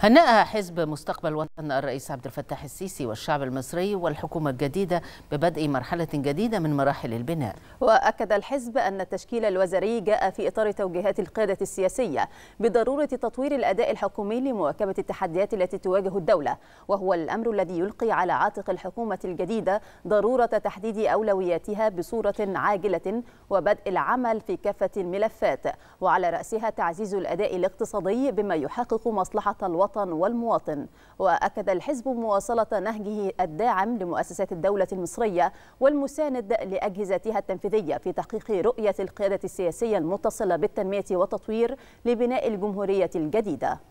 هنأها حزب مستقبل وطن الرئيس عبد الفتاح السيسي والشعب المصري والحكومة الجديدة ببدء مرحلة جديدة من مراحل البناء وأكد الحزب أن التشكيل الوزاري جاء في إطار توجيهات القيادة السياسية بضرورة تطوير الأداء الحكومي لمواكبة التحديات التي تواجه الدولة وهو الأمر الذي يلقي على عاتق الحكومة الجديدة ضرورة تحديد أولوياتها بصورة عاجلة وبدء العمل في كافة الملفات وعلى رأسها تعزيز الأداء الاقتصادي بما يحقق مصلحة الوطن الوطن والمواطن وأكد الحزب مواصلة نهجه الداعم لمؤسسات الدولة المصرية والمساند لأجهزتها التنفيذية في تحقيق رؤية القيادة السياسية المتصلة بالتنمية والتطوير لبناء الجمهورية الجديدة